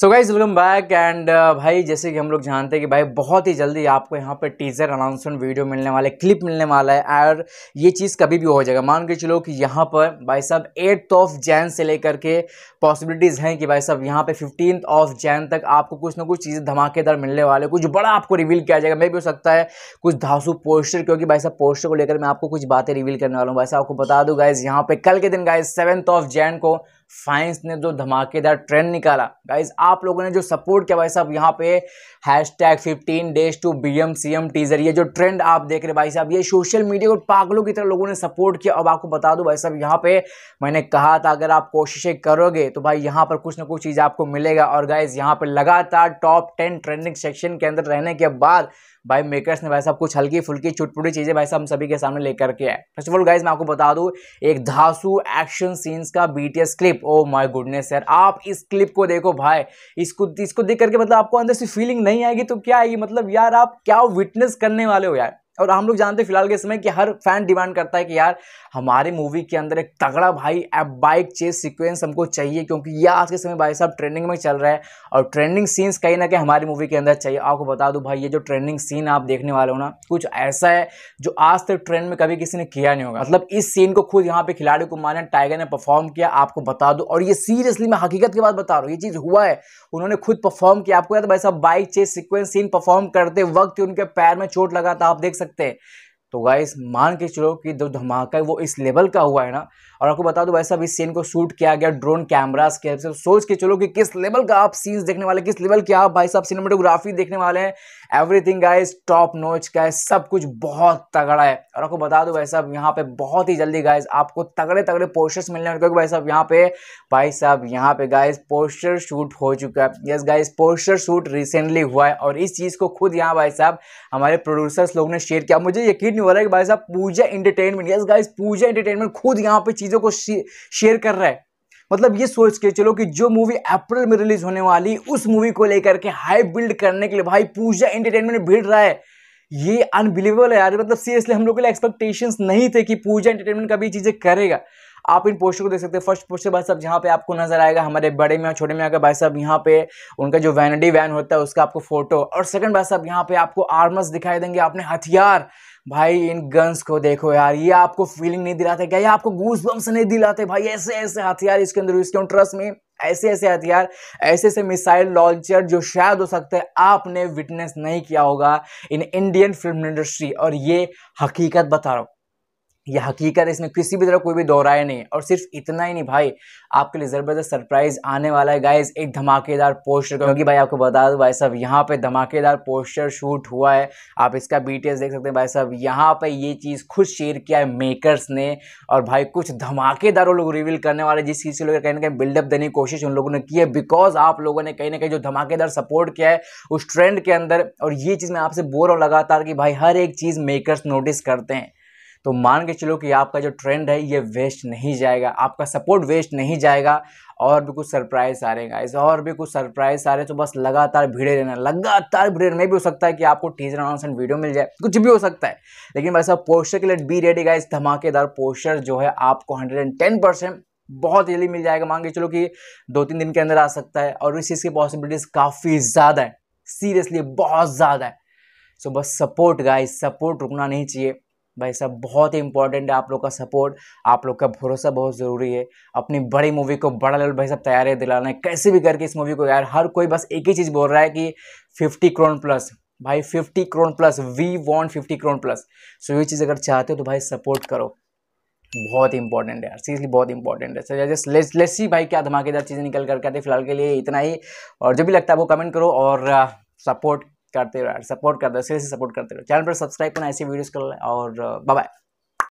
so guys welcome back and भाई जैसे कि हम लोग जानते हैं कि भाई बहुत ही जल्दी आपको यहाँ पे टीजर अनाउंसमेंट वीडियो मिलने वाला है क्लिप मिलने वाला है और ये चीज़ कभी भी हो जाएगा मान के चलो कि यहाँ पर भाई साहब एट्थ ऑफ जैन से लेकर के पॉसिबिलिटीज़ हैं कि भाई साहब यहाँ पे फिफ्टीन ऑफ जैन तक आपको कुछ ना कुछ चीज़ें धमाकेदार मिलने वाले कुछ बड़ा आपको रिवील किया जाएगा मे भी हो सकता है कुछ धासु पोस्टर क्योंकि भाई साहब पोस्टर को लेकर मैं आपको कुछ बातें रिवील करने वाला हूँ भाई साहब आपको बता दूँ गाइज़ यहाँ पर कल के दिन गाइज सेवन्थ ऑफ जैन को साइंस ने जो धमाकेदार ट्रेंड निकाला गाइज आप लोगों ने जो सपोर्ट किया भाई साहब यहाँ पे hashtag fifteen days to B M C M teaser ये जो ट्रेंड आप देख रहे भाई साहब ये सोशल मीडिया को पागलों की तरह लोगों ने सपोर्ट किया अब आपको बता दूँ भाई साहब यहाँ पे मैंने कहा था अगर आप कोशिशें करोगे तो भाई यहाँ पर कुछ ना कुछ चीज़ आपको मिलेगा और गाइज यहाँ पर लगातार टॉप टेन ट्रेंडिंग सेक्शन के अंदर रहने के बाद भाई मेकर्स ने भाई साहब कुछ हल्की फुल्की चुटपुटी चीज़ें भाई साहब हम सभी के सामने लेकर के आए फर्स्ट ऑफ ऑल गाइज मैं आपको बता दूँ एक धासु एक्शन सीन्स का बी clip clip oh my goodness यार आप इस क्लिप को देखो भाई इसको इसको देख करके मतलब आपको अंदर से फीलिंग नहीं आएगी तो क्या आएगी मतलब यार आप क्या विटनेस करने वाले हो यार और हम लोग जानते हैं फिलहाल के समय कि हर फैन डिमांड करता है कि यार हमारे मूवी के अंदर एक तगड़ा भाई एप बाइक चेस सीक्वेंस हमको चाहिए क्योंकि यह आज के समय भाई साहब ट्रेंडिंग में चल रहा है और ट्रेंडिंग सीन्स कहीं ना कहीं हमारी मूवी के अंदर चाहिए आपको बता दूँ भाई ये जो ट्रेंडिंग सीन आप देखने वाले हो ना कुछ ऐसा है जो आज तक ट्रेंड में कभी किसी ने किया नहीं होगा मतलब इस सीन को खुद यहाँ पे खिलाड़ी को माना टाइगर ने परफॉर्म किया आपको बता दूँ और ये सीरियसली मैं हकीकत की बात बता रहा हूँ ये चीज़ हुआ है उन्होंने खुद परफॉर्म किया आपको याद भाई साहब bike chase sequence scene perform करते वक्त उनके पैर में चोट लगा था आप देख सकते って、तो गाइस मान के चलो कि जो धमाका है वो इस लेवल का हुआ है ना और आपको बता दो साहब इस सीन को शूट किया गया ड्रोन कैमराज के हेल्प से तो सोच के चलो कि किस लेवल का आप सीन्स देखने वाले किस लेवल के आप भाई साहब सिनेमाटोग्राफी देखने वाले हैं एवरीथिंग गाइस टॉप नोच का है सब कुछ बहुत तगड़ा है और आपको बता दो भाई साहब यहाँ पे बहुत ही जल्दी गाइस आपको तगड़े तगड़े पोस्टर्स मिलने क्योंकि भाई साहब यहाँ पे भाई साहब यहाँ पे गाइस पोस्टर शूट हो चुका है yes guys poster shoot recently हुआ है और इस चीज़ को खुद यहाँ भाई साहब हमारे प्रोड्यूसर्स लोग ने शेयर किया मुझे यकीन नहीं हो रहा है भाई साहब Pooja entertainment yes guys Pooja entertainment खुद यहाँ पे चीज़ों को शेयर कर रहा है मतलब ये सोच के चलो कि जो मूवी अप्रैल में रिलीज होने वाली उस मूवी को लेकर के हाइप बिल्ड करने के लिए भाई पूजा इंटरटेनमेंट भीड़ रहा है ये अनबिलीवेबल है यार मतलब सीरियसली हम लोग के लिए एक्सपेक्टेशंस नहीं थे कि पूजा एंटरटेनमेंट कभी चीज़ें करेगा आप इन पोस्टर को देख सकते हैं फर्स्ट पोस्टर भाई साहब जहाँ पे आपको नजर आएगा हमारे बड़े में छोटे में आकर भाई साहब यहाँ पे उनका जो वैनडी वैन होता है उसका आपको फोटो और सेकंड भाई साहब यहाँ पे आपको आर्मस दिखाई देंगे आपने हथियार भाई इन गन्स को देखो यार ये आपको फीलिंग नहीं दिलाते क्या ये आपको गूस बम्स नहीं दिलाते भाई ऐसे ऐसे हथियार इसके अंदर इसके ट्रस्ट में ऐसे ऐसे हथियार ऐसे ऐसे मिसाइल लॉन्चर जो शायद हो सकते हैं आपने विटनेस नहीं किया होगा इन इंडियन फिल्म इंडस्ट्री और ये हकीकत बता रहा हूँ यह हकीकत है इसमें किसी भी तरह कोई भी दोहराए नहीं और सिर्फ इतना ही नहीं भाई आपके लिए ज़बरदस्त सरप्राइज आने वाला है गाइज एक धमाकेदार पोस्टर क्योंकि भाई आपको बता दो भाई साहब यहाँ पे धमाकेदार पोस्टर शूट हुआ है आप इसका बीटीएस देख सकते हैं भाई साहब यहाँ पे ये चीज़ खुद शेयर किया है मेकर्स ने और भाई कुछ धमाकेदार लोग रिवील करने वाले जिस चीज़ से लोग कहीं ना कहीं बिल्डअप देने की कोशिश उन लोगों ने की है बिकॉज आप लोगों ने कहीं ना कहीं जो धमाकेदार सपोर्ट किया है उस ट्रेंड के अंदर और ये चीज़ मैं आपसे बोल रहा हूँ लगातार कि भाई हर एक चीज़ मेकर्स नोटिस करते हैं तो मान के चलो कि आपका जो ट्रेंड है ये वेस्ट नहीं जाएगा आपका सपोर्ट वेस्ट नहीं जाएगा और भी कुछ सरप्राइज आ रहे हैं और भी कुछ सरप्राइज आ रहे हैं तो बस लगातार भिड़े रहना लगातार भिड़े रहना भी हो सकता है कि आपको टीजर अनाउंसमेंट वीडियो मिल जाए कुछ भी हो सकता है लेकिन भाई साहब पोस्टर के लिए बी रेडी गाइज धमाकेदार पोस्टर जो है आपको हंड्रेड बहुत जल्दी मिल जाएगा मान के चलो कि दो तीन दिन के अंदर आ सकता है और इस चीज़ की पॉसिबिलिटीज़ काफ़ी ज़्यादा है सीरियसली बहुत ज़्यादा है सो so, बस सपोर्ट गाइस सपोर्ट रुकना नहीं चाहिए भाई साहब बहुत ही इंपॉर्टेंट है आप लोग का सपोर्ट आप लोग का भरोसा बहुत ज़रूरी है अपनी बड़ी मूवी को बड़ा लेवल भाई साहब तैयारी दिलाना है कैसे भी करके इस मूवी को यार हर कोई बस एक ही चीज़ बोल रहा है कि फिफ्टी क्रोन प्लस भाई fifty crore plus we want fifty crore plus so ये चीज़ अगर चाहते हो तो भाई सपोर्ट करो बहुत इंपॉर्टेंट है यार सीरियसली बहुत इंपॉर्टेंट है sir just let's let's see भाई क्या धमाकेदार चीज़ें निकल कर आते फिलहाल के लिए इतना ही और जो भी लगता है वो कमेंट करो और सपोर्ट uh, करते रहो सपोर्ट करते रहो सीरियसली सपोर्ट करते रहो चैनल पर सब्सक्राइब करना ऐसी वीडियोज़ कर और बाय uh,